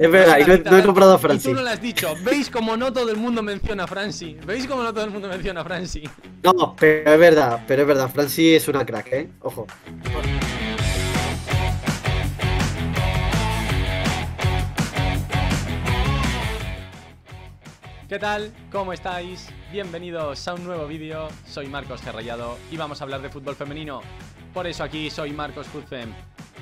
Es verdad, y no, he comprado a Franci. Y tú no lo has dicho. ¿Veis como no todo el mundo menciona a Franci? ¿Veis como no todo el mundo menciona a Franci? No, pero es verdad, pero es verdad. Franci es una crack, ¿eh? Ojo. ¿Qué tal? ¿Cómo estáis? Bienvenidos a un nuevo vídeo. Soy Marcos Cerrallado y vamos a hablar de fútbol femenino. Por eso aquí soy Marcos Cruzem.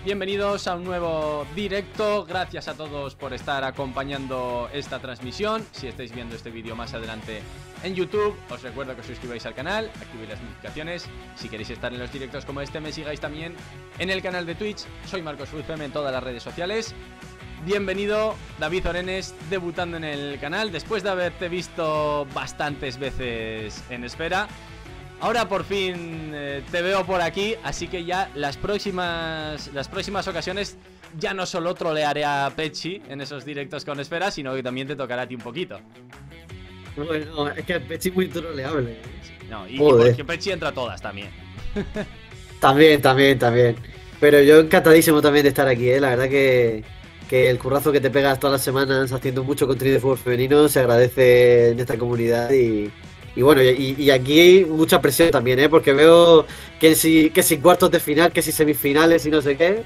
Bienvenidos a un nuevo directo. Gracias a todos por estar acompañando esta transmisión. Si estáis viendo este vídeo más adelante en YouTube, os recuerdo que os suscribáis al canal, activéis las notificaciones. Si queréis estar en los directos como este, me sigáis también en el canal de Twitch. Soy Marcos Fuzfem en todas las redes sociales. Bienvenido David Orenes, debutando en el canal, después de haberte visto bastantes veces en espera. Ahora por fin eh, te veo por aquí, así que ya las próximas, las próximas ocasiones ya no solo trolearé a Pechi en esos directos con Espera, sino que también te tocará a ti un poquito. Bueno, es que Pechi es muy troleable. ¿eh? No, y, y porque Pechi entra todas también. también, también, también. Pero yo encantadísimo también de estar aquí, ¿eh? la verdad que, que el currazo que te pegas todas las semanas haciendo mucho contenido de fútbol femenino se agradece en esta comunidad y, y bueno, y, aquí hay mucha presión también, ¿eh? Porque veo que si, que si cuartos de final, que si semifinales y no sé qué.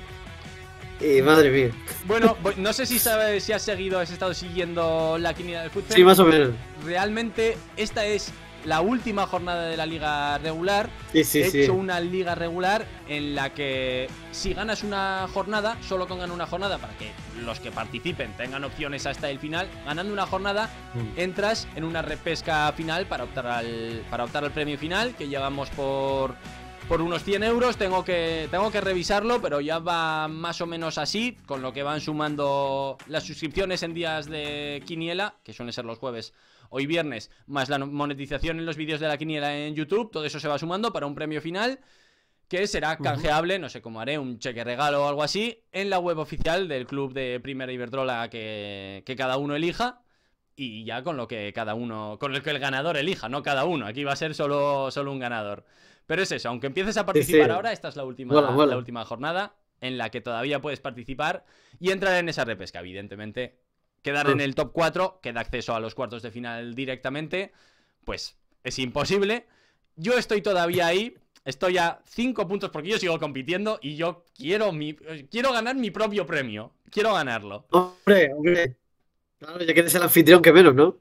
Y madre mía. Bueno, no sé si sabes si has seguido, has estado siguiendo la quiniela del fútbol. Sí, más o menos. Realmente esta es la última jornada de la liga regular. he hecho una liga regular en la que si ganas una jornada, solo con ganar una jornada, para que los que participen tengan opciones hasta el final, ganando una jornada, mm. entras en una repesca final para optar al, para optar al premio final, que llevamos por por unos 100 euros. Tengo que, tengo que revisarlo, pero ya va más o menos así, con lo que van sumando las suscripciones en días de quiniela, que suelen ser los jueves hoy viernes, más la monetización en los vídeos de la quiniela en YouTube, todo eso se va sumando para un premio final que será canjeable, no sé cómo haré, un cheque regalo o algo así, en la web oficial del club de Primera Iberdrola que, cada uno elija y ya con lo que cada uno, con el que el ganador elija, no cada uno, aquí va a ser solo, solo un ganador. Pero es eso, aunque empieces a participar ahora, esta es la última, la última jornada en la que todavía puedes participar y entrar en esa repesca, evidentemente quedar en el top 4, que da acceso a los cuartos de final directamente, pues es imposible. Yo estoy todavía ahí, estoy a 5 puntos porque yo sigo compitiendo y yo quiero, mi, quiero ganar mi propio premio. Quiero ganarlo. Hombre, hombre. Claro, ya que eres el anfitrión que menos, ¿no?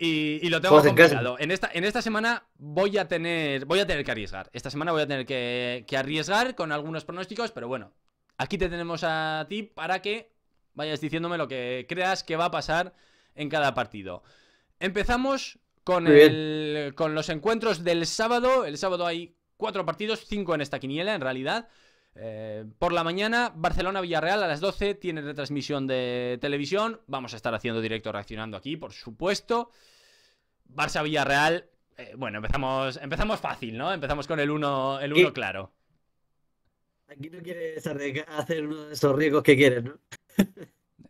Y, lo tengo complicado. En esta, en esta semana voy a tener. Voy a tener que arriesgar. Esta semana voy a tener que arriesgar con algunos pronósticos, pero bueno. Aquí te tenemos a ti para que vayas diciéndome lo que creas que va a pasar en cada partido. Empezamos con, con los encuentros del sábado. El sábado hay cuatro partidos, cinco en esta quiniela en realidad. Eh, por la mañana, Barcelona-Villarreal a las 12 tiene retransmisión de televisión. Vamos a estar haciendo directo reaccionando aquí, por supuesto. Barça-Villarreal, eh, bueno, empezamos, empezamos fácil, ¿no? Empezamos con el uno el uno claro. Aquí no quieres hacer uno de esos riesgos que quieres, ¿no?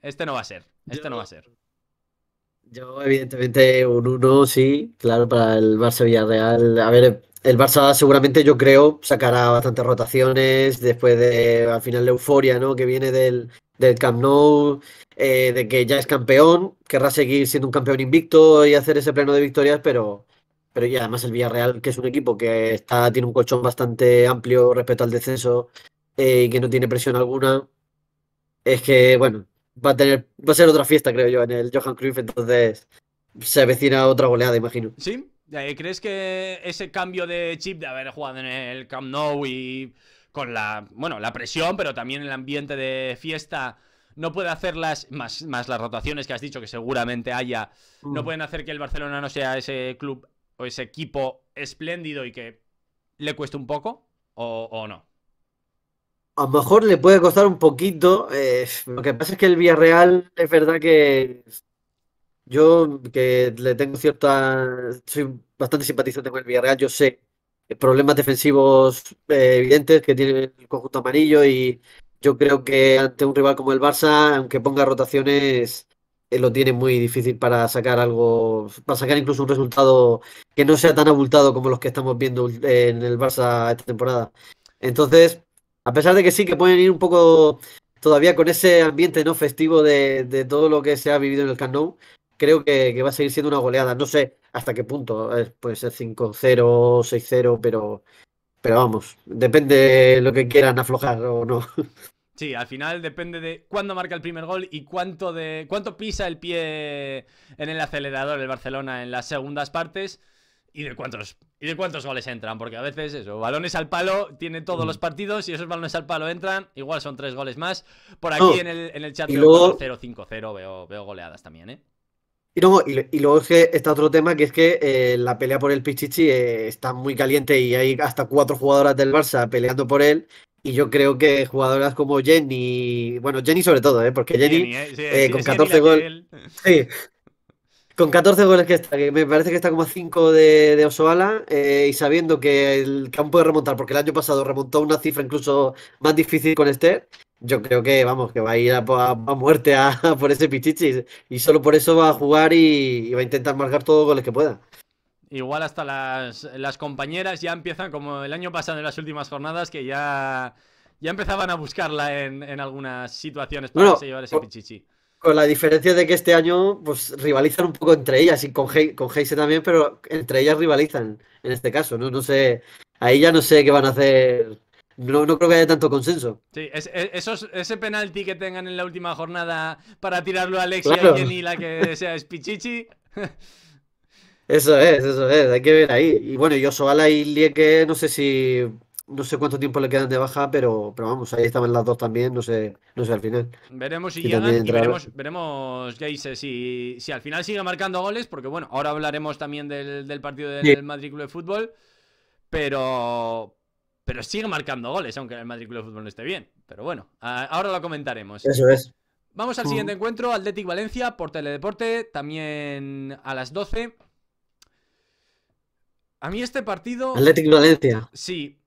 Este no va a ser. Este no va a ser. Yo, evidentemente, un 1 sí, claro, para el Barça Villarreal. A ver, el Barça seguramente yo creo sacará bastantes rotaciones después de, al final, la euforia, ¿no? Que viene del, del Camp Nou, eh, de que ya es campeón, querrá seguir siendo un campeón invicto y hacer ese pleno de victorias, pero, pero y además el Villarreal, que es un equipo que está, tiene un colchón bastante amplio respecto al descenso eh, y que no tiene presión alguna, es que, bueno, va a tener, ser otra fiesta, creo yo, en el Johan Cruyff, entonces se avecina otra goleada, imagino. ¿Sí? ¿Crees que ese cambio de chip de haber jugado en el Camp Nou y con la, bueno, la presión, pero también el ambiente de fiesta, no puede hacer las, más, las rotaciones que has dicho que seguramente haya, mm. no pueden hacer que el Barcelona no sea ese club o ese equipo espléndido y que le cueste un poco, o no? a lo mejor le puede costar un poquito. Eh, lo que pasa es que el Villarreal es verdad que yo que le tengo cierta. Soy bastante simpatizante con el Villarreal. Yo sé problemas defensivos eh, evidentes que tiene el conjunto amarillo y yo creo que ante un rival como el Barça, aunque ponga rotaciones, eh, lo tiene muy difícil para sacar algo, para sacar incluso un resultado que no sea tan abultado como los que estamos viendo en el Barça esta temporada. Entonces, a pesar de que sí que pueden ir un poco todavía con ese ambiente no festivo de, todo lo que se ha vivido en el Camp creo que, va a seguir siendo una goleada. No sé hasta qué punto, puede ser 5-0, 6-0, pero, pero vamos, depende de lo que quieran aflojar o no. Sí, al final depende de cuándo marca el primer gol y cuánto de cuánto pisa el pie en el acelerador el Barcelona en las segundas partes y de cuántos y de cuántos goles entran, porque a veces eso, balones al palo tienen todos los mm. partidos y esos balones al palo entran, igual son tres goles más. Por aquí en, el, chat veo 0-5-0, veo, goleadas también, ¿eh? Y, no, y, luego es está otro tema que es que eh, la pelea por el Pichichi eh, está muy caliente y hay hasta cuatro jugadoras del Barça peleando por él. Y yo creo que jugadoras como Jenny, bueno, Jenny sobre todo, ¿eh? porque Jenny, eh, con 14 goles. Sí, con 14 goles que está, que me parece que está como a 5 de, de Osoala, eh, y sabiendo que el campo de remontar, porque el año pasado remontó una cifra incluso más difícil con este, yo creo que vamos, que va a ir a, muerte por ese Pichichi, y solo por eso va a jugar y, va a intentar marcar todos los goles que pueda. Igual hasta las, compañeras ya empiezan, como el año pasado en las últimas jornadas, que ya, ya empezaban a buscarla en, algunas situaciones para llevar ese Pichichi. Con la diferencia de que este año, pues rivalizan un poco entre ellas y con, con Heise también, pero entre ellas rivalizan en este caso, ¿no? No sé, ahí ya no sé qué van a hacer. No, creo que haya tanto consenso. Sí, e, ese penalti que tengan en la última jornada para tirarlo a Alexia y y Jenny, la que sea es Pichichi. eso es, eso es, hay que ver ahí. Y bueno, yo Soala y que no sé si no sé cuánto tiempo le quedan de baja, pero, pero vamos, ahí estaban las dos también, no sé, no al final. Veremos si, llegan y veremos, veremos si, al final sigue marcando goles, porque bueno, ahora hablaremos también del, partido del sí. de Fútbol, pero, pero sigue marcando goles, aunque el Madrid de Fútbol no esté bien. Pero bueno, ahora lo comentaremos. Eso es. Vamos al mm. siguiente encuentro, Athletic Valencia por Teledeporte, también a las 12. A mí este partido... Athletic Valencia. Sí,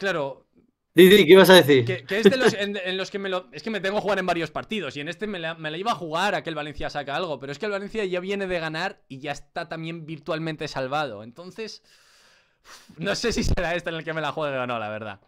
Claro. Didi, ¿qué ibas a decir? Que, es de los en, los que me lo. Es que me tengo que jugar en varios partidos y en este me la, iba a jugar a que el Valencia saca algo, pero es que el Valencia ya viene de ganar y ya está también virtualmente salvado. Entonces. No sé si será este en el que me la juegue o no, la verdad.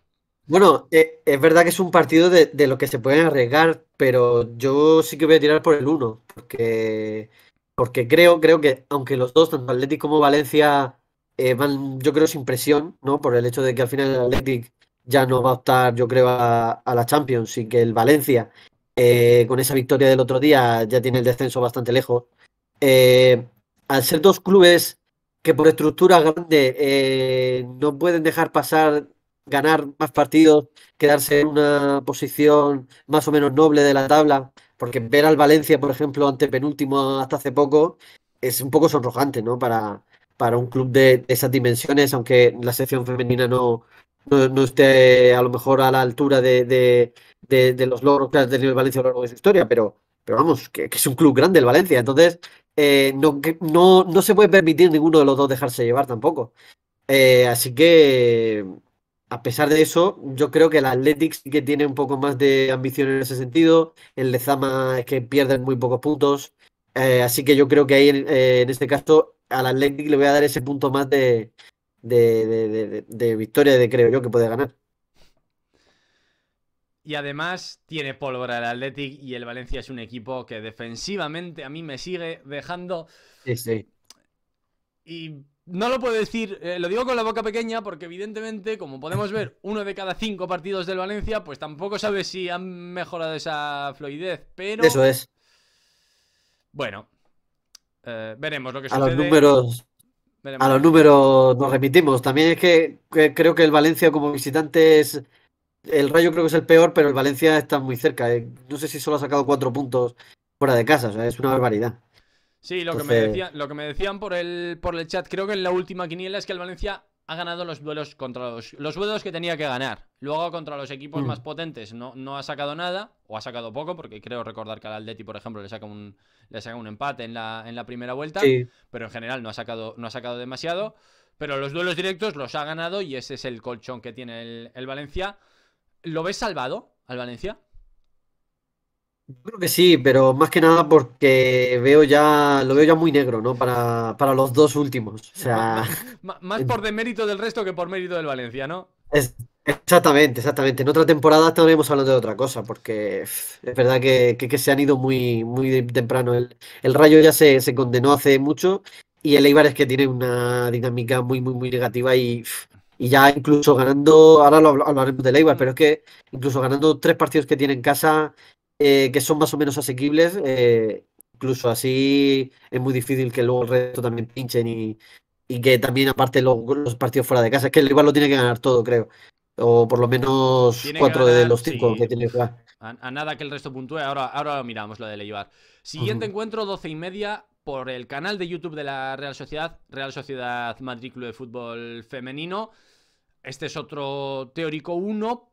Bueno, eh, es verdad que es un partido de, lo que se pueden arriesgar, pero yo sí que voy a tirar por el 1, porque, porque creo, creo que aunque los dos, tanto Atlético como Valencia, eh, yo creo, sin presión, ¿no? Por el hecho de que al final el Athletic ya no va a optar, yo creo, a, la Champions y que el Valencia, eh, con esa victoria del otro día, ya tiene el descenso bastante lejos. Eh, al ser dos clubes que por estructura grande no pueden dejar pasar ganar más partidos, quedarse en una posición más o menos noble de la tabla, porque ver al Valencia, por ejemplo, ante penúltimo hasta hace poco, es un poco sonrojante, ¿no? Para, para un club de esas dimensiones, aunque la sección femenina no, no, esté a lo mejor a la altura de, de, los logros que ha tenido el Valencia a lo largo de su historia, pero, pero vamos, que, es un club grande el Valencia, entonces eh, no, no, no se puede permitir ninguno de los dos dejarse llevar tampoco. Eh, así que, a pesar de eso, yo creo que el Athletic sí que tiene un poco más de ambición en ese sentido, el Lezama es que pierden muy pocos puntos, eh, así que yo creo que ahí en este caso al Atlético le voy a dar ese punto más de, victoria, de creo yo, que puede ganar. Y además tiene pólvora el Athletic y el Valencia es un equipo que defensivamente a mí me sigue dejando. Sí, sí. Y no lo puedo decir, eh, lo digo con la boca pequeña porque evidentemente, como podemos ver, uno de cada cinco partidos del Valencia, pues tampoco sabe si han mejorado esa fluidez, pero... Eso es. Bueno, eh, veremos lo que a Los números, A los números nos remitimos. También es que, creo que el Valencia como visitante es... El Rayo creo que es el peor, pero el Valencia está muy cerca. Eh, no sé si solo ha sacado cuatro puntos fuera de casa. es una barbaridad. Sí, lo, que me decían, lo que me decían por el, por el chat, creo que en la última quiniela es que el Valencia ha ganado los duelos contra los, duelos que tenía que ganar. Luego contra los equipos mm. más potentes no, no ha sacado nada, o ha sacado poco, porque creo recordar que al Aldetti por ejemplo, le saca un, le saca un empate en la, en la primera vuelta, pero en general no ha, sacado, no ha sacado demasiado. Pero los duelos directos los ha ganado y ese es el colchón que tiene el Valencia. ¿Lo ves salvado al Valencia? creo que sí, pero más que nada porque veo ya, lo veo ya muy negro, ¿no? Para, para los dos últimos. O sea. más por demérito del resto que por mérito del Valencia, ¿no? exactamente, exactamente. En otra temporada estaremos hablando de otra cosa, porque es verdad que, se han ido muy, muy temprano. El, el rayo ya se, condenó hace mucho. Y el Eibar es que tiene una dinámica muy, muy, muy negativa y y ya incluso ganando, ahora lo hablaremos del Eibar, mm. pero es que incluso ganando tres partidos que tiene en casa, eh, que son más o menos asequibles. Eh, incluso así es muy difícil que luego el resto también pinchen y, que también aparte los, partidos fuera de casa. Es que el rival lo tiene que ganar todo, creo. O por lo menos cuatro de los cinco que tiene que ganar. A, nada que el resto puntúe. Ahora, ahora miramos, lo de Leibar. Siguiente encuentro, doce y media, por el canal de YouTube de la Real Sociedad, Real Sociedad Matrícula de Fútbol Femenino. Este es otro teórico 1,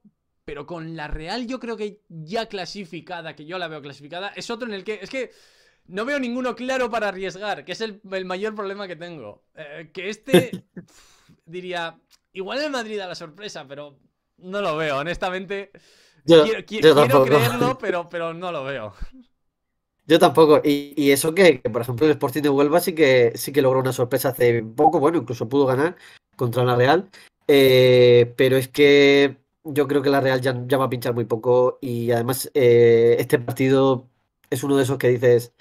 pero con la Real yo creo que ya clasificada, que yo la veo clasificada, es otro en el que... Es que no veo ninguno claro para arriesgar, que es el, mayor problema que tengo. Eh, que este, diría, igual el Madrid a la sorpresa, pero no lo veo, honestamente. Yo, quiero, creerlo, pero, pero no lo veo. Yo tampoco. Y, eso que, por ejemplo, el Sporting de Huelva sí que, sí que logró una sorpresa hace poco, bueno, incluso pudo ganar contra la Real. Eh, pero es que yo creo que la Real ya, va a pinchar muy poco y además eh, este partido es uno de esos que dices,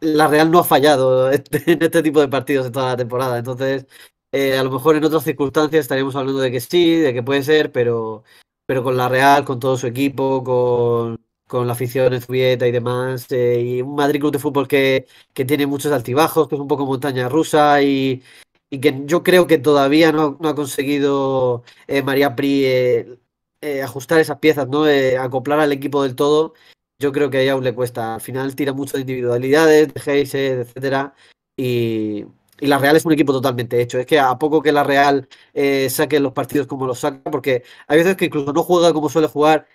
la Real no ha fallado este, en este tipo de partidos en toda la temporada, entonces eh, a lo mejor en otras circunstancias estaríamos hablando de que sí, de que puede ser, pero, pero con la Real, con todo su equipo, con, la afición Zubieta y demás, eh, y un Madrid Club de Fútbol que, tiene muchos altibajos, que es un poco montaña rusa y, que yo creo que todavía no, no ha conseguido María Pri eh, ajustar esas piezas, ¿no? Eh, acoplar al equipo del todo, yo creo que aún le cuesta. Al final tira muchas individualidades, de Geyser, etcétera. Y, la Real es un equipo totalmente hecho. Es que a poco que la Real eh, saque los partidos como los saca, porque hay veces que incluso no juega como suele jugar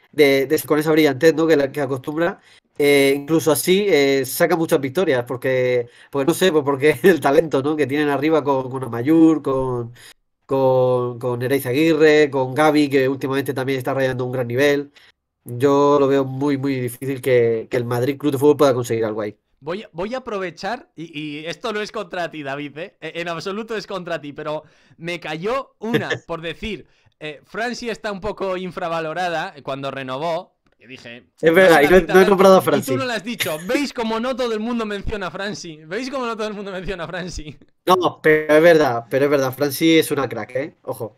con esa brillantez ¿no? que, la, que acostumbra. incluso así saca muchas victorias, porque, pues no sé, pues porque el talento ¿no? que tienen arriba con, con Amayur, con, con, con Aguirre, con Gaby, que últimamente también está rayando un gran nivel. Yo lo veo muy, muy difícil que, el Madrid Club de Fútbol pueda conseguir algo ahí. Voy, voy, a aprovechar, y, esto no es contra ti, David, ¿eh? E, en absoluto es contra ti, pero me cayó una por decir, eh, Francia está un poco infravalorada cuando renovó, dije. Es verdad, y no he comprado a Franci. ¿eh? Y tú no lo has dicho. ¿Veis cómo no todo el mundo menciona a Franci? ¿Veis cómo no todo el mundo menciona a Franci? No, pero es verdad, pero es verdad. Franci es una crack, ¿eh? Ojo.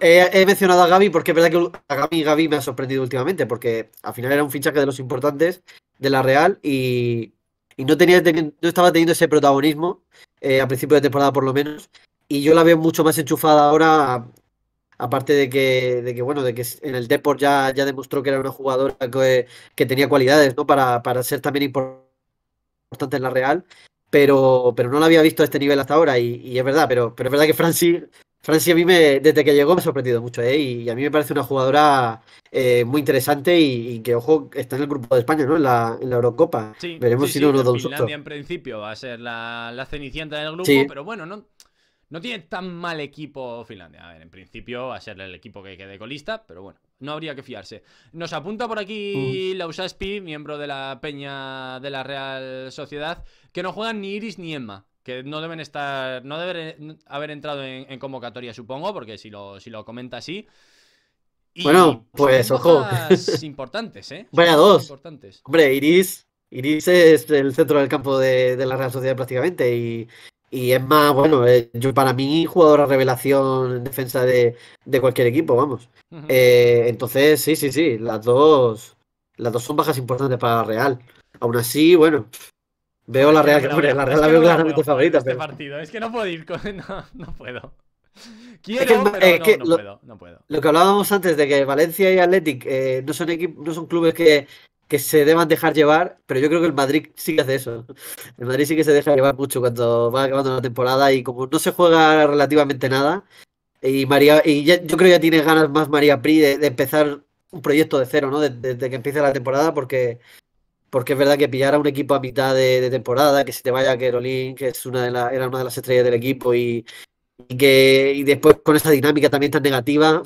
he, mencionado a Gaby porque es verdad que a Gaby, Gaby me ha sorprendido últimamente, porque al final era un fichaje de los importantes de la Real y, y no, tenía, no estaba teniendo ese protagonismo eh, a principio de temporada por lo menos. Y yo la veo mucho más enchufada ahora a Aparte de que, de que bueno, de que en el Deport ya, ya demostró que era una jugadora que, tenía cualidades, ¿no? Para, para ser también importante en la Real. Pero, pero no la había visto a este nivel hasta ahora. Y, es verdad, pero, pero es verdad que Franci, Franci a mí me, desde que llegó me ha sorprendido mucho, ¿eh? Y, a mí me parece una jugadora eh, muy interesante y, que, ojo, está en el grupo de España, ¿no? En la, Eurocopa. Veremos si no nos da un Finlandia en principio va a ser la, la cenicienta del grupo, pero bueno, no no tiene tan mal equipo Finlandia. A ver, en principio va a ser el equipo que quede colista, pero bueno, no habría que fiarse. Nos apunta por aquí Lausaspi, miembro de la Peña de la Real Sociedad, que no juegan ni Iris ni Emma. Que no deben estar. No deben eh, haber entrado en, convocatoria, supongo, porque si lo, si lo comenta así. bueno, pues ojo. importantes, ¿eh? dos. Importantes. Hombre, Iris. Iris es el centro del campo de, de la Real Sociedad prácticamente. Y, y es más, bueno, eh, yo para mí jugador a revelación en defensa de, cualquier equipo, vamos. Eh, entonces, sí, sí, sí, las dos, las dos son bajas importantes para la Real. Aún así, bueno, veo la Real, la Real la veo claramente favorita. Este partido, es que no puedo ir con... no, no puedo. Quiero, pero no, lo, puedo, Lo que hablábamos antes de que Valencia y Athletic eh, no, son no son clubes que, que se deban dejar llevar, pero yo creo que el Madrid sí que hace eso. El Madrid sí que se deja llevar mucho cuando va acabando la temporada y como no se juega relativamente nada, y María, y yo creo que ya tiene ganas más María Pri de, empezar un proyecto de cero, ¿no? Desde, que empiece la temporada, porque, porque es verdad que pillar a un equipo a mitad de, temporada, que se te vaya Kerolín, que es una de era una de las estrellas del equipo, y, y que y después con esa dinámica también tan negativa,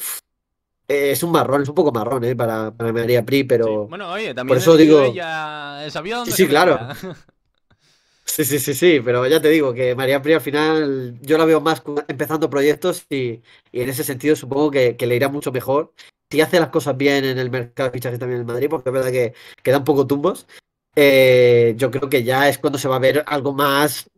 eh, es un marrón, es un poco marrón, eh, Para, María Pri, pero. Bueno, oye, también. Por eso digo. Ella... sí, sí, claro. sí, sí, sí, sí, pero ya te digo que María Pri al final yo la veo más empezando proyectos y, en ese sentido supongo que, le irá mucho mejor. Si hace las cosas bien en el mercado de fichajes también en Madrid, porque es verdad que, quedan poco tumbos, eh, yo creo que ya es cuando se va a ver algo más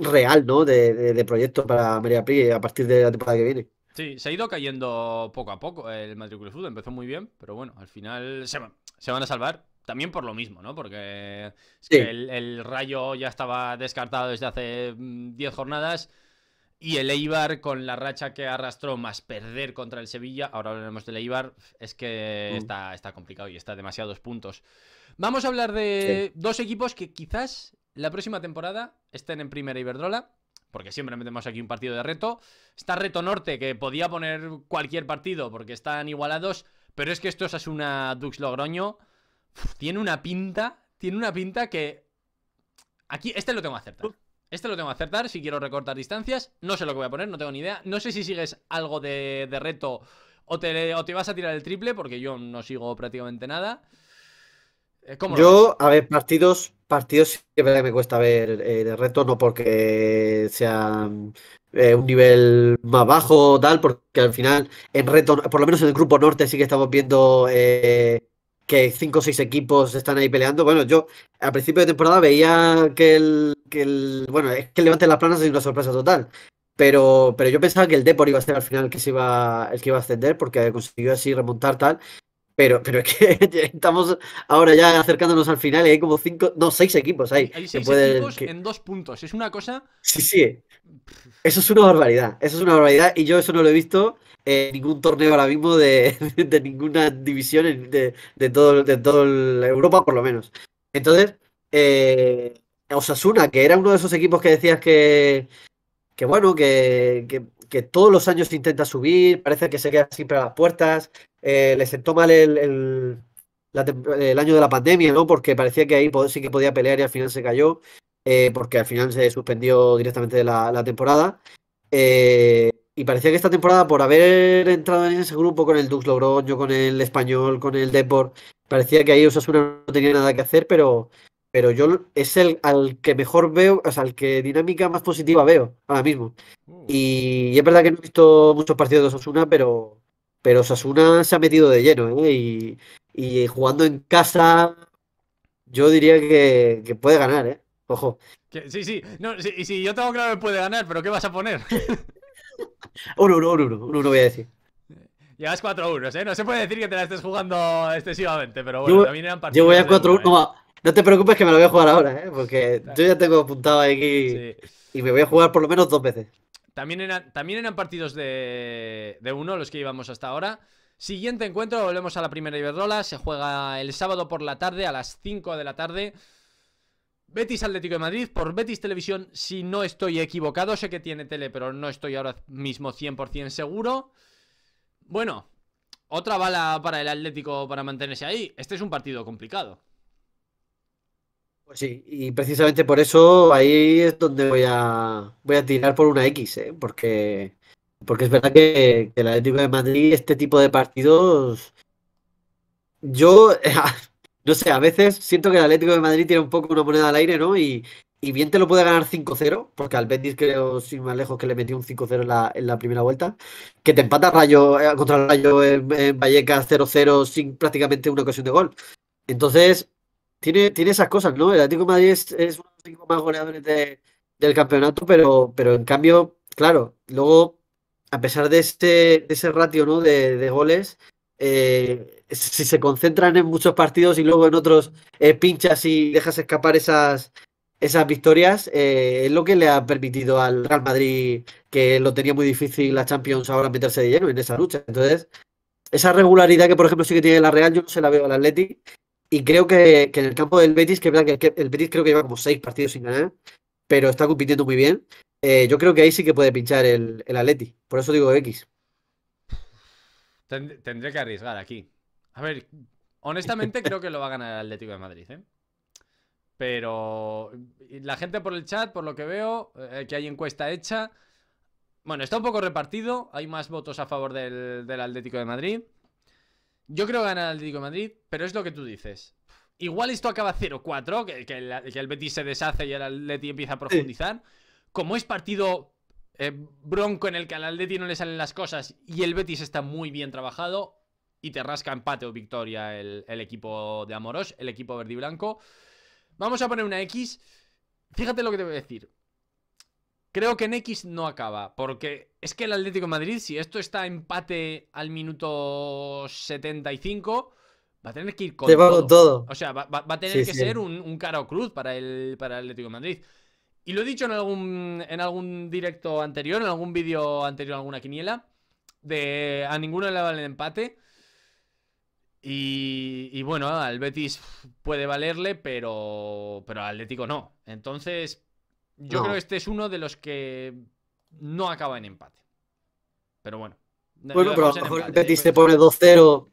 real, ¿no? De, de, proyecto para María Pri a partir de la temporada que viene. Sí, se ha ido cayendo poco a poco el de fútbol, empezó muy bien, pero bueno, al final se, van a salvar. También por lo mismo, ¿no? Porque el, rayo ya estaba descartado desde hace 10 mm, jornadas. Y el Eibar, con la racha que arrastró más perder contra el Sevilla, ahora hablaremos del Eibar, es que mm. está, complicado y está demasiados puntos. Vamos a hablar de dos equipos que quizás la próxima temporada estén en primera Iberdrola porque siempre metemos aquí un partido de reto. Está Reto Norte, que podía poner cualquier partido porque están igualados, pero es que esto es una Dux Logroño. tiene una pinta, tiene una pinta que... Aquí, este lo tengo que acertar. Este lo tengo que acertar si quiero recortar distancias. No sé lo que voy a poner, no tengo ni idea. No sé si sigues algo de, reto o te, o te vas a tirar el triple, porque yo no sigo prácticamente nada. Eh, ¿Cómo yo, a ver, partidos partidos sí que me cuesta ver eh, de reto, no porque sea eh, un nivel más bajo o tal, porque al final en reto, por lo menos en el grupo norte sí que estamos viendo eh, que cinco o seis equipos están ahí peleando. Bueno, yo al principio de temporada veía que el, que el bueno, es que Levante las Planas es una sorpresa total. Pero, pero yo pensaba que el Depor iba a ser al final que, se iba, el que iba a ascender porque consiguió así remontar tal. Pero, pero es que estamos ahora ya acercándonos al final y hay como cinco, no, seis equipos ahí. Hay seis equipos en dos puntos. Es una cosa. Sí, sí. Eso es una barbaridad. Eso es una barbaridad. Y yo eso no lo he visto en ningún torneo ahora mismo de, ninguna división de, de todo, de todo Europa, por lo menos. Entonces, eh, Osasuna, que era uno de esos equipos que decías que, que bueno, que que todos los años intenta subir, parece que se queda siempre a las puertas, eh, le sentó mal el, año de la pandemia, ¿no? Porque parecía que ahí sí que podía pelear y al final se cayó, eh, porque al final se suspendió directamente la, la temporada. Eh, y parecía que esta temporada, por haber entrado en ese grupo con el Dux Logroño, con el Español, con el Deport, parecía que ahí Osasuna no tenía nada que hacer, pero pero yo es el al que mejor veo, o sea, al que dinámica más positiva veo ahora mismo. Mm. Y, es verdad que no he visto muchos partidos de Osasuna, pero, pero Osasuna se ha metido de lleno, ¿eh? y, jugando en casa, yo diría que, puede ganar, ¿eh? Ojo. Sí, sí, no, sí, yo tengo claro que puede ganar, pero ¿qué vas a poner? un uno, uno. uno, uno voy a decir. Llevas 4 1 ¿eh? No se puede decir que te la estés jugando excesivamente, pero bueno, también eran partidos. Yo voy a 4-1, no te preocupes que me lo voy a jugar ahora, ¿eh? porque yo ya tengo apuntado aquí y me voy a jugar por lo menos dos veces. También eran, también eran partidos de, de uno los que íbamos hasta ahora. Siguiente encuentro, volvemos a la primera Iberdrola. Se juega el sábado por la tarde, a las 5 de la tarde. Betis Atlético de Madrid por Betis Televisión, si no estoy equivocado. Sé que tiene tele, pero no estoy ahora mismo 100% seguro. Bueno, otra bala para el Atlético para mantenerse ahí. Este es un partido complicado. Pues sí, y precisamente por eso ahí es donde voy a, voy a tirar por una X, ¿eh? porque, porque es verdad que, el Atlético de Madrid, este tipo de partidos, yo, no sé, a veces siento que el Atlético de Madrid tiene un poco una moneda al aire, ¿no? Y, bien te lo puede ganar 5-0, porque al Betis creo, sin más lejos, que le metió un 5-0 en la, primera vuelta, que te empata Rayo eh, contra el Rayo en, en Vallecas 0-0 sin prácticamente una ocasión de gol. Entonces, tiene, esas cosas, ¿no? El Atlético Madrid es, uno de los equipos más goleadores del campeonato, pero, pero en cambio, claro, luego, a pesar de ese, ese ratio ¿no? de, goles, eh, si se concentran en muchos partidos y luego en otros eh, pinchas y dejas escapar esas, esas victorias, eh, es lo que le ha permitido al Real Madrid, que lo tenía muy difícil la Champions, ahora meterse de lleno en esa lucha. Entonces, esa regularidad que, por ejemplo, sí que tiene la Real, yo se la veo al Atleti. Y creo que, en el campo del Betis, que que el Betis creo que lleva como seis partidos sin ganar, pero está compitiendo muy bien. Eh, yo creo que ahí sí que puede pinchar el, el Atleti. Por eso digo X. tendré que arriesgar aquí. A ver, honestamente creo que lo va a ganar el Atlético de Madrid, ¿eh? Pero la gente por el chat, por lo que veo, eh, que hay encuesta hecha. Bueno, está un poco repartido. Hay más votos a favor del Atlético de Madrid. Yo creo que al el Madrid, pero es lo que tú dices. Igual esto acaba 0-4, que, el, Betis se deshace y el Atleti empieza a profundizar. Como es partido eh, bronco en el que al Atleti no le salen las cosas y el Betis está muy bien trabajado y te rasca empate o victoria el, equipo de Amorós, el equipo verde y blanco. Vamos a poner una X. Fíjate lo que te voy a decir. Creo que en X no acaba, porque es que el Atlético Madrid, si esto está empate al minuto 75, va a tener que ir con todo. O sea, va, a tener que ser un, caro cara cruz para el, para Atlético Madrid. Y lo he dicho en algún, en algún directo anterior, en algún vídeo anterior, alguna quiniela, de a ninguno le vale el empate. Y, bueno, al Betis puede valerle, pero, pero al Atlético no. Entonces, yo creo que este es uno de los que no acaba en empate. Pero bueno. Bueno, pero a lo mejor el Petit ¿eh? se pone 2-0.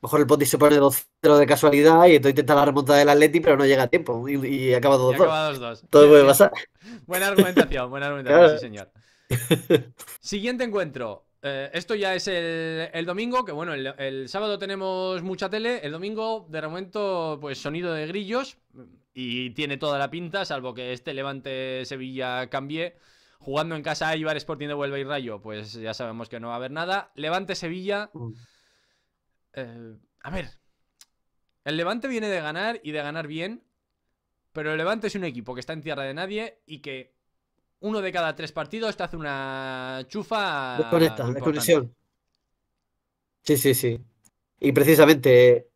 Mejor el Betis se pone 2-0 de casualidad y entonces intenta la remontada del Atleti, pero no llega a tiempo y, y acaba 2-2. Todo puede pasar. buena argumentación, buena argumentación, sí, señor. Siguiente encuentro. Eh, esto ya es el, domingo, que bueno, el, el, sábado tenemos mucha tele, el domingo de momento pues sonido de grillos, y tiene toda la pinta, salvo que este Levante Sevilla cambie. Jugando en casa Ibar Sporting de Huelva y Rayo, pues ya sabemos que no va a haber nada. Levante Sevilla. Eh, a ver. El Levante viene de ganar y de ganar bien. Pero el Levante es un equipo que está en tierra de nadie y que uno de cada tres partidos te hace una chufa. Desconecta, desconexión. Sí, sí, sí. Y precisamente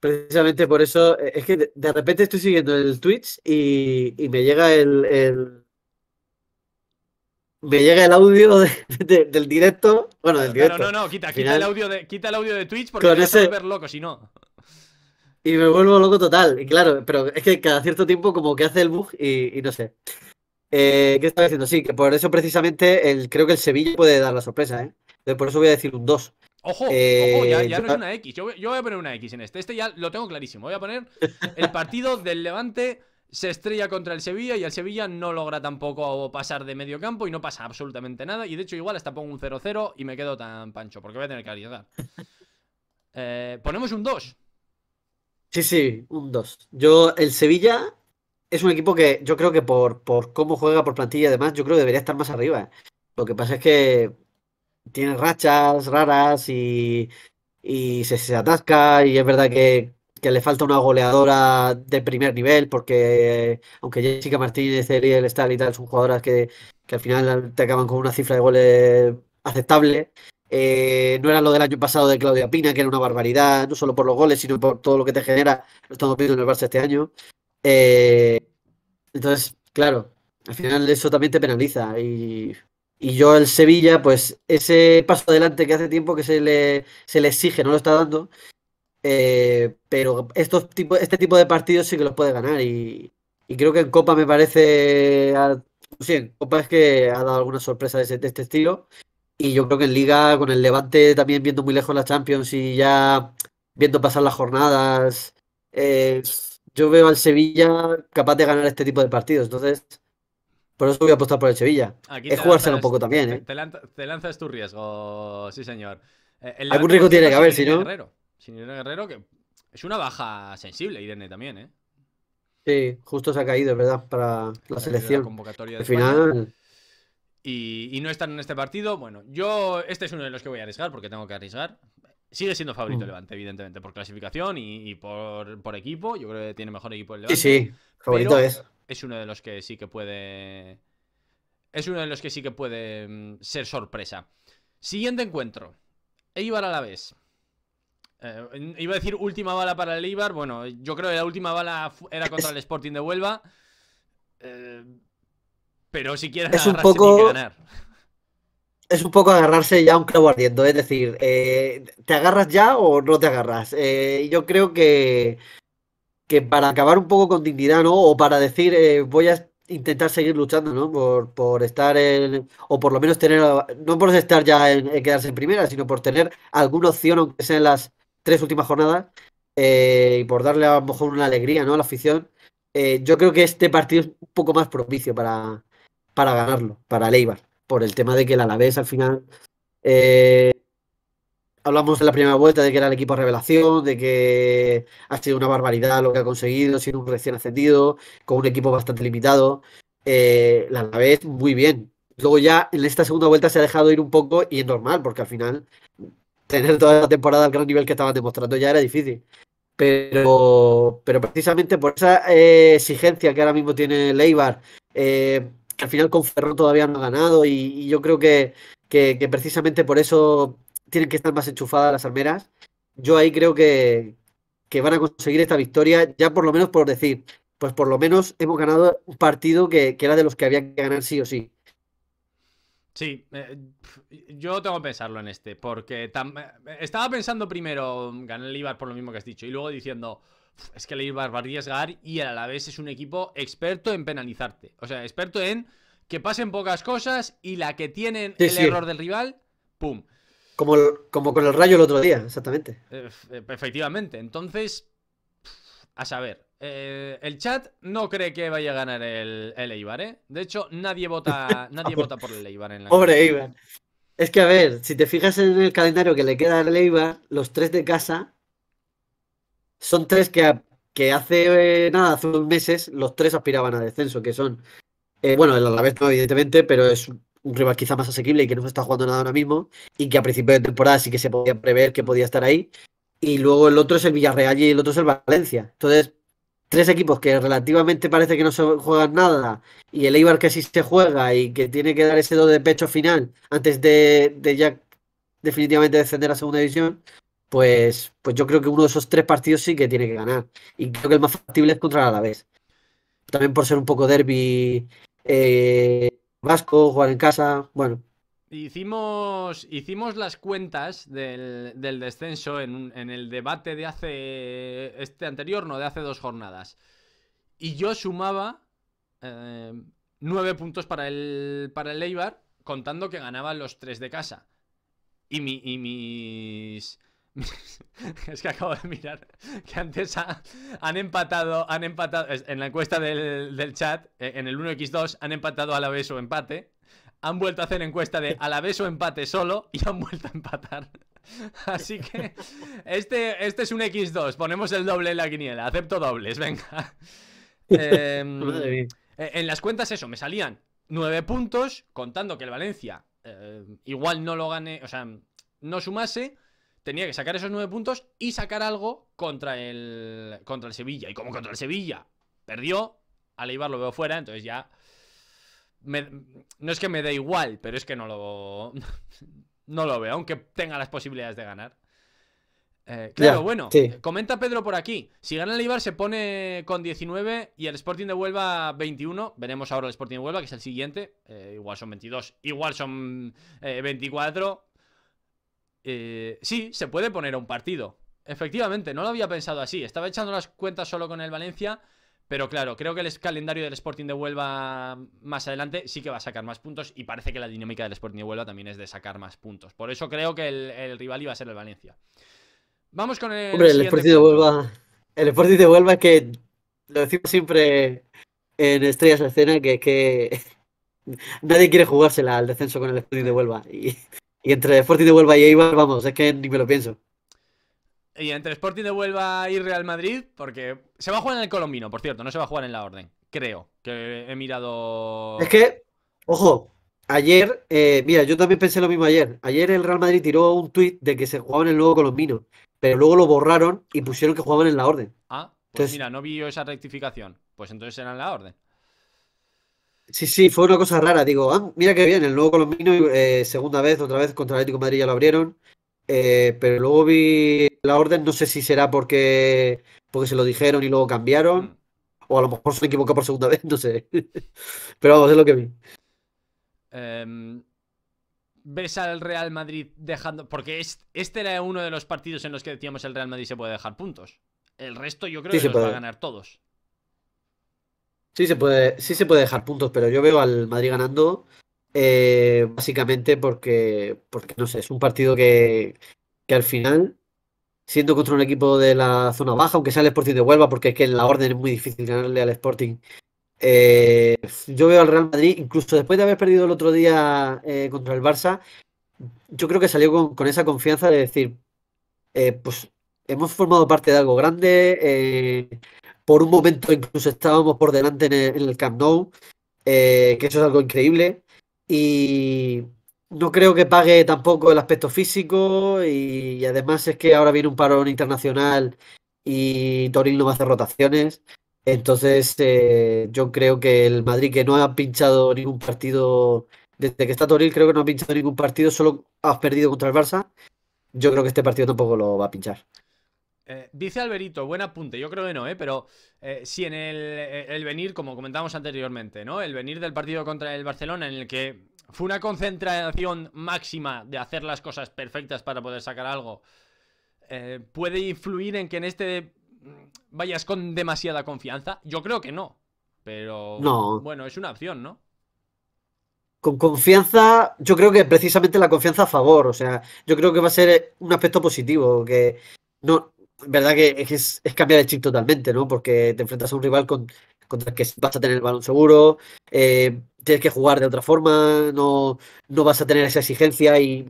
Precisamente por eso, eh, es que de, repente estoy siguiendo el Twitch y, me llega el, Me llega el audio del directo. Bueno, del directo. No, no, no, quita, quita, el audio de, quita el audio de Twitch porque me vas a volver loco, si no. Y me vuelvo loco total. Y claro, pero es que cada cierto tiempo como que hace el bug y, no sé. Eh, ¿Qué estaba diciendo? Sí, que por eso precisamente el, creo que el Sevilla puede dar la sorpresa, ¿eh? por eso voy a decir un 2. Ojo, eh, ya, no es una X. Yo, voy a poner una X en este. Este ya lo tengo clarísimo. Voy a poner el partido del Levante se estrella contra el Sevilla y el Sevilla no logra tampoco pasar de medio campo y no pasa absolutamente nada. Y de hecho, igual hasta pongo un 0-0 y me quedo tan pancho, porque voy a tener que eh, ponemos un 2. Sí, sí, un 2. Yo, el Sevilla es un equipo que yo creo que por, por cómo juega, por plantilla y demás, yo creo que debería estar más arriba. ¿eh? Lo que pasa es que tiene rachas raras y, y se, se, atasca y es verdad que, le falta una goleadora de primer nivel porque aunque Jessica Martínez, el Stal y tal son jugadoras que, que, al final te acaban con una cifra de goles aceptable. Eh, no era lo del año pasado de Claudia Pina, que era una barbaridad, no solo por los goles, sino por todo lo que te genera. Lo estamos viendo en el Barça este año. Eh, entonces, claro, al final eso también te penaliza y y yo el Sevilla, pues ese paso adelante que hace tiempo que se le, se le exige, no lo está dando. Eh, pero estos tipo, este tipo de partidos sí que los puede ganar. Y, creo que en Copa me parece. sí, en Copa es que ha dado alguna sorpresa de, este estilo. Y yo creo que en Liga, con el Levante también viendo muy lejos la Champions y ya viendo pasar las jornadas, eh, yo veo al Sevilla capaz de ganar este tipo de partidos. Entonces, por eso voy a apostar por el Sevilla. es jugárselo un poco también, ¿eh? Te, lanzas, tu riesgo, sí, señor. Eh, Algún riesgo tiene que haber, si no. Guerrero. Sin Guerrero, que es una baja sensible, Irene también, ¿eh? Sí, justo se ha caído, es verdad, para la selección. convocatoria de final. Y, no están en este partido. Bueno, yo este es uno de los que voy a arriesgar porque tengo que arriesgar. Sigue siendo favorito mm. Levante, evidentemente, por clasificación y, por, equipo. Yo creo que tiene mejor equipo el Levante. Sí, sí, favorito es es uno de los que sí que puede. Es uno de los que sí que puede mm, ser sorpresa. Siguiente encuentro. Eibar a la vez. Eh, iba a decir última bala para el Eibar. Bueno, yo creo que la última bala era contra el Sporting de Huelva. Eh, pero si quieres es un ganar. Es un poco agarrarse ya a un clavo ardiendo. ¿eh? Es decir, ¿te agarras ya o no te agarras? yo creo que que para acabar un poco con dignidad, ¿no? O para decir, eh, voy a intentar seguir luchando, ¿no? Por, estar en, o por lo menos tener, no por estar ya en, quedarse en primera, sino por tener alguna opción, aunque sea en las tres últimas jornadas, eh, y por darle a lo mejor una alegría, ¿no? A la afición. Eh, yo creo que este partido es un poco más propicio para, para ganarlo, para Leibar, por el tema de que el Alavés al final hablamos en la primera vuelta de que era el equipo revelación, de que ha sido una barbaridad lo que ha conseguido, siendo un recién ascendido, con un equipo bastante limitado. Eh, la la vez muy bien. Luego ya en esta segunda vuelta se ha dejado ir un poco y es normal, porque al final tener toda la temporada al gran nivel que estaban demostrando ya era difícil. Pero, pero precisamente por esa eh, exigencia que ahora mismo tiene Leibar, eh, al final con Ferrón todavía no ha ganado y, yo creo que precisamente por eso tienen que estar más enchufadas las armeras. Yo ahí creo que, van a conseguir esta victoria, ya por lo menos por decir, pues por lo menos hemos ganado un partido que, era de los que había que ganar sí o sí. Sí, eh, yo tengo que pensarlo en este, porque eh, estaba pensando primero, ganar el Ibar por lo mismo que has dicho, y luego diciendo, es que el Ibar va a arriesgar y el vez es un equipo experto en penalizarte. O sea, experto en que pasen pocas cosas y la que tienen el error del rival, ¡pum! Como, con el rayo el otro día, exactamente. Eh, efectivamente. Entonces, a saber. Eh, el chat no cree que vaya a ganar el, el Eibar, ¿eh? De hecho, nadie vota, nadie vota por el Eibar en la Pobre Eibar. Es que, a ver, si te fijas en el calendario que le queda al Eibar, los tres de casa son tres que, que hace eh, nada, hace unos meses, los tres aspiraban a descenso, que son. bueno, el Alavés no, evidentemente, pero es un rival quizá más asequible y que no se está jugando nada ahora mismo y que a principios de temporada sí que se podía prever que podía estar ahí. Y luego el otro es el Villarreal y el otro es el Valencia. Entonces, tres equipos que relativamente parece que no se juegan nada y el Eibar que sí se juega y que tiene que dar ese do de pecho final antes de, ya definitivamente descender a segunda división, pues, pues yo creo que uno de esos tres partidos sí que tiene que ganar. Y creo que el más factible es contra el Alavés. También por ser un poco derby eh, Vasco, jugar en casa, bueno. Hicimos, hicimos las cuentas del, descenso en, el debate de hace. Este anterior, no, de hace dos jornadas. Y yo sumaba eh, nueve puntos para el, para el Eibar, contando que ganaban los tres de casa. Y, mi, y mis. es que acabo de mirar que antes han empatado, han empatado en la encuesta del, chat, eh, en el 1x2, han empatado a la vez o empate. Han vuelto a hacer encuesta de a la vez o empate solo y han vuelto a empatar. Así que este, este es un X2. Ponemos el doble en la quiniela. Acepto dobles, venga. Em, eh, en las cuentas, eso, me salían nueve puntos, contando que el Valencia eh, igual no lo gane, o sea, no sumase tenía que sacar esos nueve puntos y sacar algo contra el, contra el Sevilla. ¿Y como contra el Sevilla? Perdió, al Eibar lo veo fuera, entonces ya... no es que me dé igual, pero es que no lo... no lo veo, aunque tenga las posibilidades de ganar. Eh, claro, bueno, comenta Pedro por aquí. Si gana el Ibar se pone con 19 y el Sporting de Huelva 21. Veremos ahora el Sporting de Huelva, que es el siguiente. Eh, igual son 22, igual son eh, 24. Eh, sí, se puede poner a un partido. Efectivamente, no lo había pensado así. Estaba echando las cuentas solo con el Valencia. Pero claro, creo que el calendario del Sporting de Huelva más adelante sí que va a sacar más puntos y parece que la dinámica del Sporting de Huelva también es de sacar más puntos. Por eso creo que el, rival iba a ser el Valencia. Vamos con el... Hombre, el Sporting, de Huelva, el Sporting de Huelva que lo decimos siempre en Estrellas de Escena, que, que nadie quiere jugársela al descenso con el Sporting de Huelva. Y y entre Sporting de Huelva y Eibar, vamos, es que ni me lo pienso. Y entre Sporting de Huelva y Real Madrid, porque se va a jugar en el Colombino, por cierto, no se va a jugar en la Orden. Creo que he mirado. Es que, ojo, ayer, eh, mira, yo también pensé lo mismo ayer. Ayer el Real Madrid tiró un tuit de que se jugaba en el nuevo Colombino, pero luego lo borraron y pusieron que jugaban en la Orden. Ah, pues mira, no vi yo esa rectificación. Pues entonces era en la Orden. Sí, sí, fue una cosa rara. Digo, ah, mira que bien, el nuevo Colombino, eh, segunda vez, otra vez contra el Atlético Madrid ya lo abrieron. Eh, pero luego vi la orden, no sé si será porque, porque se lo dijeron y luego cambiaron. Mm. O a lo mejor se equivocó por segunda vez, no sé. pero vamos, es lo que vi. Em, ¿Ves al Real Madrid dejando.? Porque este era uno de los partidos en los que decíamos el Real Madrid se puede dejar puntos. El resto yo creo que los puede. va a ganar todos. Sí se puede, sí se puede dejar puntos, pero yo veo al Madrid ganando eh, básicamente porque, porque, no sé, es un partido que, que al final, siendo contra un equipo de la zona baja, aunque sea el Sporting de Huelva, porque es que en la orden es muy difícil ganarle al Sporting, eh, yo veo al Real Madrid, incluso después de haber perdido el otro día eh, contra el Barça, yo creo que salió con, con esa confianza de decir, pues hemos formado parte de algo grande, por un momento incluso estábamos por delante en el, Camp Nou, eh, que eso es algo increíble. Y no creo que pague tampoco el aspecto físico y, además es que ahora viene un parón internacional y Toril no va a hacer rotaciones. Entonces, eh, yo creo que el Madrid, que no ha pinchado ningún partido, desde que está Toril, creo que no ha pinchado ningún partido, solo ha perdido contra el Barça. Yo creo que este partido tampoco lo va a pinchar. Eh, dice Alberito, buen apunte, yo creo que no, ¿eh? pero eh, Si en eh, el, venir, como comentábamos anteriormente, ¿no? El venir del partido contra el Barcelona, en el que fue una concentración máxima de hacer las cosas perfectas para poder sacar algo, puede influir en que en este vayas con demasiada confianza. Yo creo que no, pero no. bueno, es una opción, ¿no? con confianza, yo creo que precisamente la confianza a favor, o sea, yo creo que va a ser un aspecto positivo, que no, verdad que es, cambiar el chip totalmente, ¿no? Porque te enfrentas a un rival con, contra el que vas a tener el balón seguro, eh, tienes que jugar de otra forma, no, no vas a tener esa exigencia y...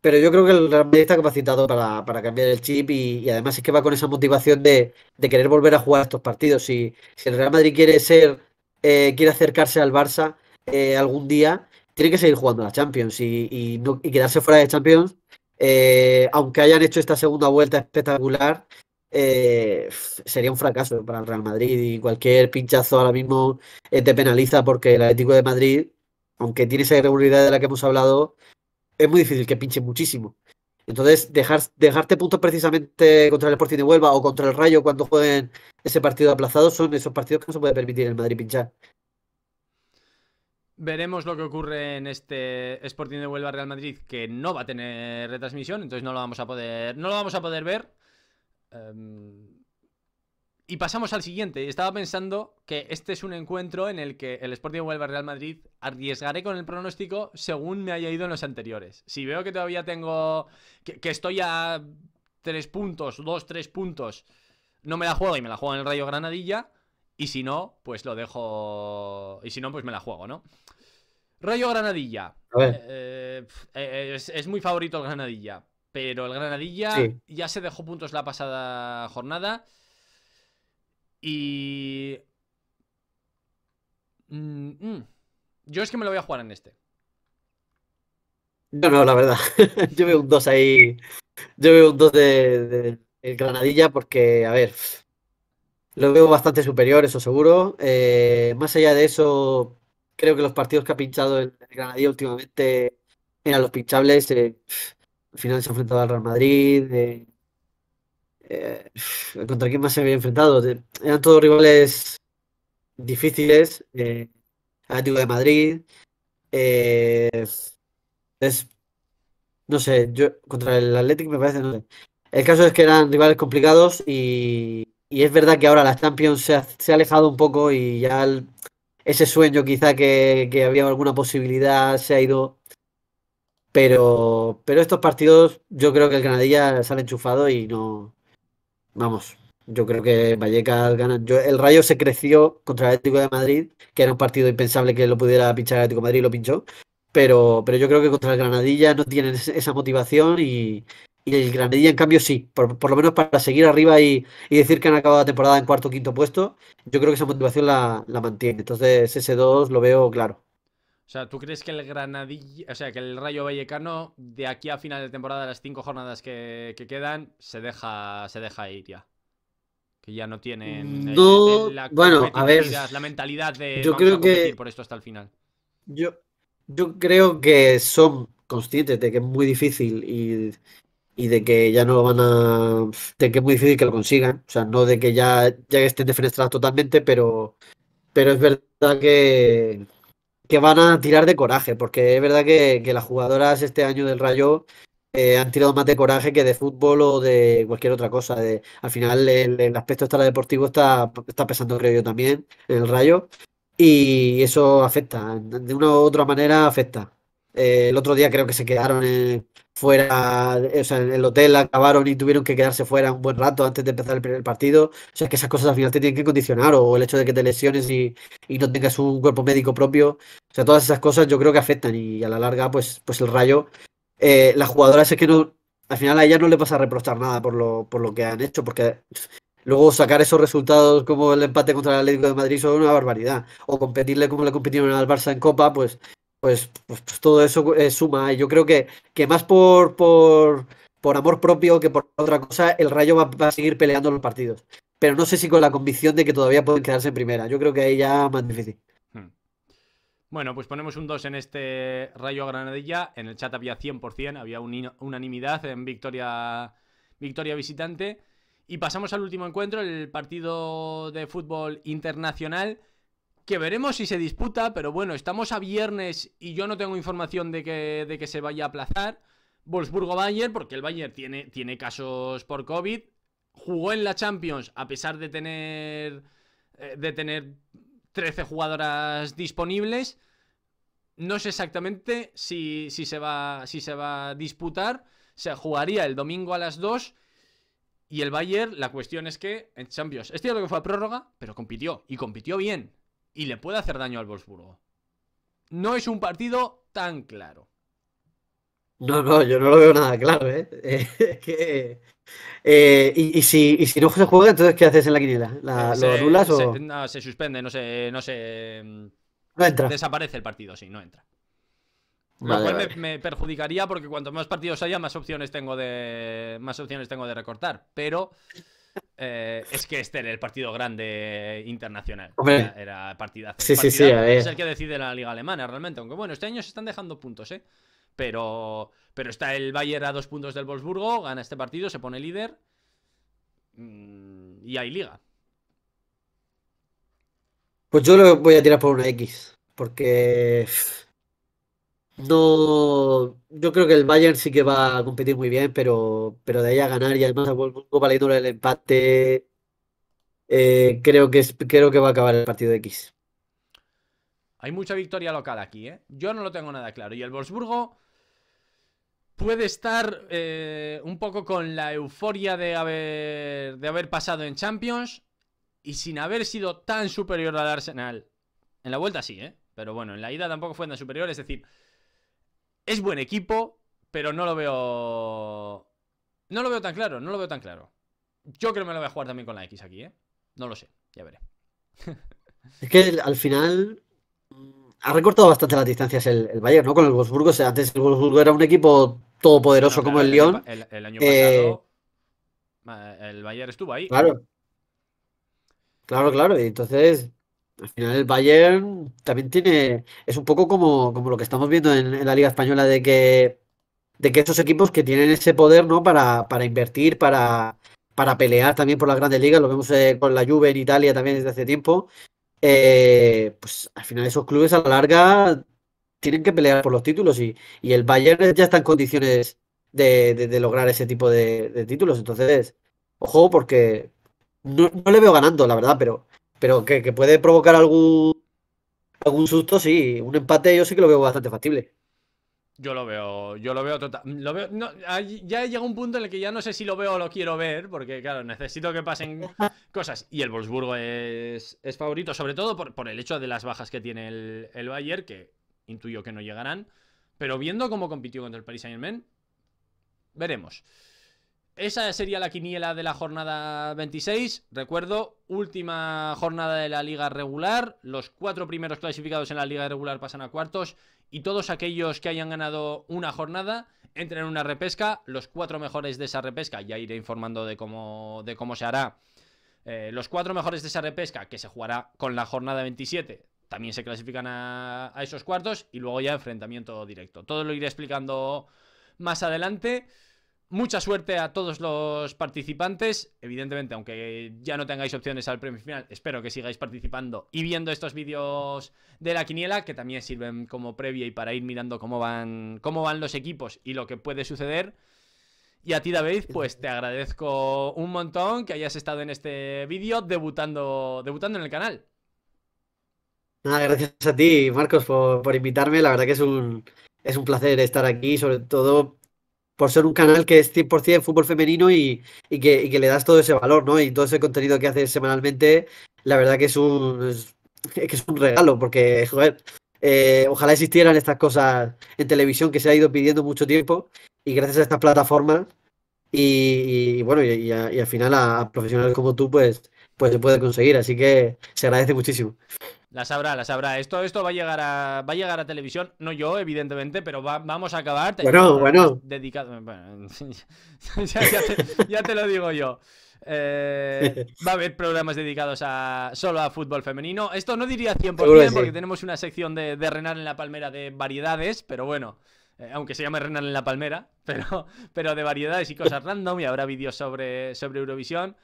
Pero yo creo que el Real Madrid está capacitado para, para cambiar el chip y, además es que va con esa motivación de, de querer volver a jugar estos partidos. Si, si el Real Madrid quiere ser, eh, quiere acercarse al Barça eh, algún día, tiene que seguir jugando a la Champions y, no, y quedarse fuera de Champions eh, aunque hayan hecho esta segunda vuelta espectacular, eh, sería un fracaso para el Real Madrid y cualquier pinchazo ahora mismo eh, te penaliza porque el Atlético de Madrid, aunque tiene esa irregularidad de la que hemos hablado, es muy difícil que pinche muchísimo. Entonces, dejar, dejarte puntos precisamente contra el Sporting de Huelva o contra el Rayo cuando jueguen ese partido aplazado son esos partidos que no se puede permitir el Madrid pinchar. Veremos lo que ocurre en este Sporting de Huelva Real Madrid, que no va a tener retransmisión, entonces no lo vamos a poder, no lo vamos a poder ver. Em, y pasamos al siguiente. Estaba pensando que este es un encuentro en el que el Sporting de Huelva Real Madrid arriesgaré con el pronóstico según me haya ido en los anteriores. Si veo que todavía tengo. que, estoy a tres puntos, dos, tres puntos, no me la juego y me la juego en el Rayo Granadilla y si no, pues lo dejo. Y si no, pues me la juego, ¿no? Rayo Granadilla. Eh, eh, eh, es, muy favorito el Granadilla. Pero el Granadilla ya se dejó puntos la pasada jornada. Y. Mm, mm, yo es que me lo voy a jugar en este. No, no, la verdad. Yo veo un 2 ahí. Yo veo un 2 de, Granadilla porque, a ver, lo veo bastante superior, eso seguro. Eh, más allá de eso, creo que los partidos que ha pinchado el Granadilla últimamente eran los pinchables. Eh, al final se ha enfrentado al Real Madrid. Eh, ¿Contra quién más se había enfrentado? eran todos rivales difíciles. Atlético de Madrid. es, no sé, yo contra el Atlético me parece. El caso es que eran rivales complicados y y es verdad que ahora la Champions se ha, alejado un poco y ya ese sueño quizá que, había alguna posibilidad se ha ido. Pero, pero estos partidos yo creo que el Granadilla sale enchufado y no... Vamos, yo creo que Vallecas gana. el Rayo se creció contra el Atlético de Madrid, que era un partido impensable que lo pudiera pinchar el Atlético de Madrid, lo pinchó. Pero, pero yo creo que contra el Granadilla no tienen esa motivación y, y el Granadilla, en cambio, sí. Por, lo menos para seguir arriba y, decir que han acabado la temporada en cuarto o quinto puesto, yo creo que esa motivación la, mantiene. Entonces, ese 2 lo veo claro. O sea, ¿tú crees que el Granadilla, o sea, que el Rayo Vallecano de aquí a final de temporada, las cinco jornadas que, quedan, se deja, se deja ir ya? Que ya no tienen eh, eh, eh, la bueno, a ver, la mentalidad de yo creo que por esto hasta el final. Yo, yo creo que son conscientes de que es muy difícil y y de que ya no van a. de que es muy difícil que lo consigan. O sea, no de que ya, ya estén defenestradas totalmente, pero, pero es verdad que, que van a tirar de coraje, porque es verdad que, que las jugadoras este año del Rayo eh, han tirado más de coraje que de fútbol o de cualquier otra cosa. De, al final, el, aspecto extradeportivo está, está pesando, creo yo, también en el Rayo. Y eso afecta, de una u otra manera afecta. Eh, el otro día creo que se quedaron eh, fuera, eh, o sea, en el hotel acabaron y tuvieron que quedarse fuera un buen rato antes de empezar el primer partido. O sea, que esas cosas al final te tienen que condicionar, o el hecho de que te lesiones y, no tengas un cuerpo médico propio. O sea, todas esas cosas yo creo que afectan y a la larga, pues, pues el rayo. las jugadoras es que al final a ellas no le pasa a reprochar nada por lo, por lo que han hecho, porque luego sacar esos resultados como el empate contra el Atlético de Madrid son una barbaridad. O competirle como le competieron al Barça en Copa, pues pues, pues, pues, todo eso eh, suma. Yo creo que, que más por, por, amor propio que por otra cosa, el Rayo va, a seguir peleando los partidos. Pero no sé si con la convicción de que todavía pueden quedarse en primera. Yo creo que ahí ya más difícil. Hmm. Bueno, pues ponemos un 2 en este Rayo Granadilla. En el chat había 100%, había una unanimidad en victoria, victoria visitante. Y pasamos al último encuentro, el partido de fútbol internacional que veremos si se disputa, pero bueno, estamos a viernes y yo no tengo información de que, de que se vaya a aplazar. Wolfsburgo-Bayern, porque el Bayern tiene, tiene casos por COVID. Jugó en la Champions a pesar de tener, eh, de tener 13 jugadoras disponibles. No sé exactamente si, se va, si se va a disputar. Se jugaría el domingo a las 2. Y el Bayern, la cuestión es que en Champions, este lo que fue a prórroga, pero compitió. Y compitió bien y le puede hacer daño al Wolfsburgo. No es un partido tan claro. No, no, yo no lo veo nada claro, ¿eh? eh y, si, y, si, no se juega, entonces ¿qué haces en la quiniela? Eh, se, ¿Lo anulas o...? Se, suspende, no se, no se... Mm, entra. Desaparece el partido, sí, no entra. lo cual me, perjudicaría porque cuanto más partidos haya, más opciones tengo de. más opciones tengo de recortar. Pero eh, es que este era el partido grande internacional. Era, partida partidazo. Es el que decide la liga alemana realmente. Aunque bueno, este año se están dejando puntos, ¿eh? Pero, pero está el Bayern a dos puntos del Wolfsburgo, gana este partido, se pone líder. Mm, y hay liga. Pues yo lo voy a tirar por una X. Porque no, yo creo que el Bayern sí que va a competir muy bien, pero, pero de ahí a ganar y además a Wolfsburgo valiéndole el empate, eh, creo, que creo que va a acabar el partido de X. Hay mucha victoria local aquí, ¿eh? Yo no lo tengo nada claro. Y el Wolfsburgo puede estar eh, un poco con la euforia de haber, de haber pasado en Champions y sin haber sido tan superior al Arsenal. En la vuelta sí, ¿eh? Pero bueno, en la ida tampoco fue tan superior, es decir... Es buen equipo, pero no lo veo... No lo veo tan claro, no lo veo tan claro. Yo creo que me lo voy a jugar también con la X aquí, ¿eh? No lo sé, ya veré. es que al final mm, ha recortado bastante las distancias el, Bayern, ¿no? Con el Wolfsburgo. O sea, antes el Wolfsburgo era un equipo todopoderoso como el, León. Lyon. El, año pasado eh, el Bayern estuvo ahí. Claro. Claro, claro. Y entonces al final el Bayern también tiene, es un poco como, como lo que estamos viendo en, la Liga Española, de que, de que esos equipos que tienen ese poder ¿no? para, para invertir, para, para pelear también por las grandes ligas, lo vemos eh, con la Juve en Italia también desde hace tiempo, eh, pues al final esos clubes a la larga tienen que pelear por los títulos y, el Bayern ya está en condiciones de, lograr ese tipo de, títulos. Entonces, ojo, porque no le veo ganando, la verdad, pero pero que, puede provocar algún, algún susto, sí. Un empate yo sí que lo veo bastante factible. Yo lo veo, yo lo veo total. Lo veo, no, ya llega un punto en el que ya no sé si lo veo o lo quiero ver, porque claro, necesito que pasen cosas. Y el Wolfsburgo es, es favorito, sobre todo por, el hecho de las bajas que tiene el, el Bayern, que intuyo que no llegarán. Pero viendo cómo compitió contra el Paris Saint-Germain, veremos. Esa sería la quiniela de la jornada 26. Recuerdo, última jornada de la liga regular. Los cuatro primeros clasificados en la liga regular pasan a cuartos. Y todos aquellos que hayan ganado una jornada entran en una repesca. Los cuatro mejores de esa repesca, ya iré informando de cómo, de cómo se hará. Eh, los cuatro mejores de esa repesca, que se jugará con la jornada 27, también se clasifican a, a esos cuartos. Y luego ya enfrentamiento directo. Todo lo iré explicando más adelante. Mucha suerte a todos los participantes. Evidentemente, aunque ya no tengáis opciones al premio final, espero que sigáis participando y viendo estos vídeos de la quiniela, que también sirven como previa y para ir mirando cómo van, cómo van los equipos y lo que puede suceder. Y a ti, David, pues te agradezco un montón que hayas estado en este vídeo debutando, debutando en el canal. Nada, gracias a ti, Marcos, por, invitarme. La verdad que es es un placer estar aquí, sobre todo por ser un canal que es 100% fútbol femenino y, que, le das todo ese valor, ¿no? Y todo ese contenido que haces semanalmente, la verdad que es un, es, un regalo, porque, joder, eh, ojalá existieran estas cosas en televisión que se ha ido pidiendo mucho tiempo y gracias a estas plataformas y, bueno, y, al final a, a profesionales como tú, pues, pues se puede conseguir, así que se agradece muchísimo. Las habrá, las habrá. Esto, esto va a llegar a, va a llegar a televisión. No yo, evidentemente, pero vamos a acabar. Bueno, bueno. ya, te, lo digo yo. Eh, va a haber programas dedicados a solo a fútbol femenino. Esto no diría 100% porque tenemos una sección de, renal en la Palmera de variedades, pero bueno. Eh, aunque se llame renal en la Palmera, pero, pero de variedades y cosas random, y habrá vídeos sobre, sobre Eurovisión.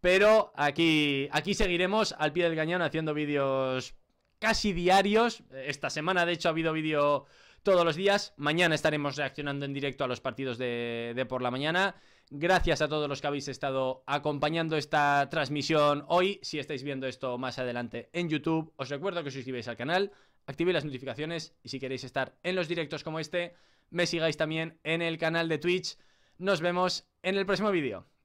Pero aquí, aquí seguiremos al pie del cañón haciendo vídeos casi diarios. Esta semana, de hecho, ha habido vídeo todos los días. Mañana estaremos reaccionando en directo a los partidos de, de, por la mañana. Gracias a todos los que habéis estado acompañando esta transmisión hoy. Si estáis viendo esto más adelante en YouTube, os recuerdo que os suscribáis al canal, activéis las notificaciones y si queréis estar en los directos como este, me sigáis también en el canal de Twitch. Nos vemos en el próximo vídeo.